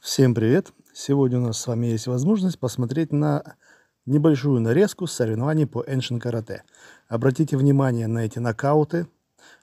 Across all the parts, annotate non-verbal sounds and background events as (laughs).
Всем привет! Сегодня у нас с вами есть возможность посмотреть на небольшую нарезку соревнований по Ancient Karate. Обратите внимание на эти нокауты,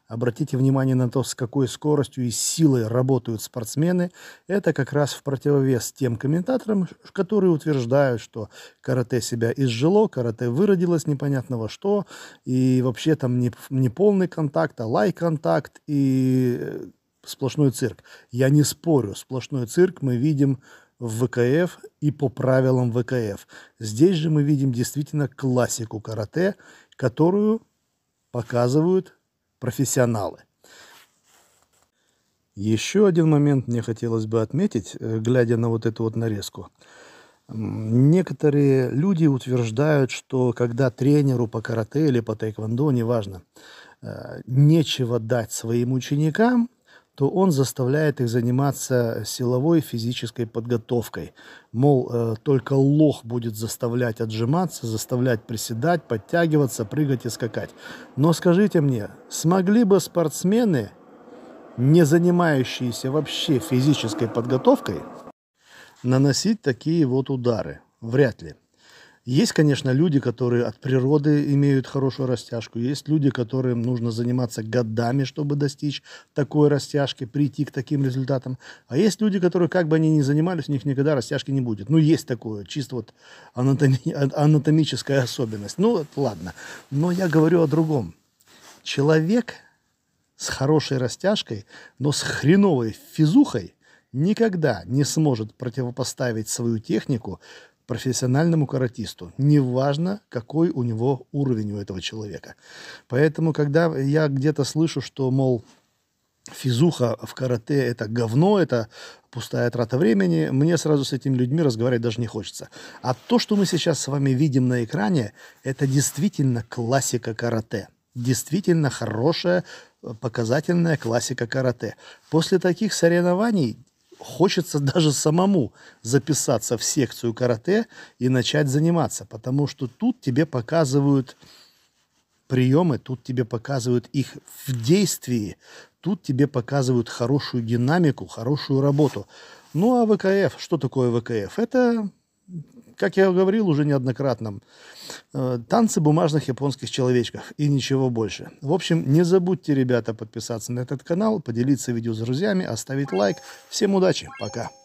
Обратите внимание на то, с какой скоростью и силой работают спортсмены. Это как раз в противовес тем комментаторам, которые утверждают, что карате себя изжило, карате выродилось непонятного что, и вообще там не, не полный контакт, а лай-контакт и э, сплошной цирк. Я не спорю, сплошной цирк мы видим в ВКФ и по правилам ВКФ. Здесь же мы видим действительно классику карате, которую показывают профессионалы. Еще один момент мне хотелось бы отметить, э, глядя на вот эту вот нарезку. Некоторые люди утверждают, что когда тренеру по карате или по тайквандо, неважно, э, нечего дать своим ученикам, то он заставляет их заниматься силовой физической подготовкой. Мол, э, только лох будет заставлять отжиматься, заставлять приседать, подтягиваться, прыгать и скакать. Но скажите мне, смогли бы спортсмены, не занимающиеся вообще физической подготовкой, наносить такие вот удары? Вряд ли. Есть, конечно, люди, которые от природы имеют хорошую растяжку. Есть люди, которым нужно заниматься годами, чтобы достичь такой растяжки, прийти к таким результатам. А есть люди, которые, как бы они ни занимались, у них никогда растяжки не будет. Ну, есть такое, чисто вот анатоми... А, анатомическая особенность. Ну, ладно. Но я говорю о другом. Человек с хорошей растяжкой, но с хреновой физухой – никогда не сможет противопоставить свою технику профессиональному каратисту. Неважно, какой у него уровень у этого человека. Поэтому, когда я где-то слышу, что, мол, физуха в карате – это говно, это пустая трата времени, мне сразу с этими людьми разговаривать даже не хочется. А то, что мы сейчас с вами видим на экране, это действительно классика карате. Действительно хорошая, э, показательная классика карате. После таких соревнований хочется (laughs) даже самому записаться в секцию карате и начать заниматься, потому что тут тебе показывают приемы, тут тебе показывают их в действии, тут тебе показывают хорошую динамику, хорошую работу. Ну а ВКФ, что такое ВКФ? Это как я говорил уже неоднократно, э, танцы бумажных японских человечков и ничего больше. В общем, не забудьте, ребята, подписаться на этот канал, поделиться видео с друзьями, оставить лайк. Всем удачи, пока!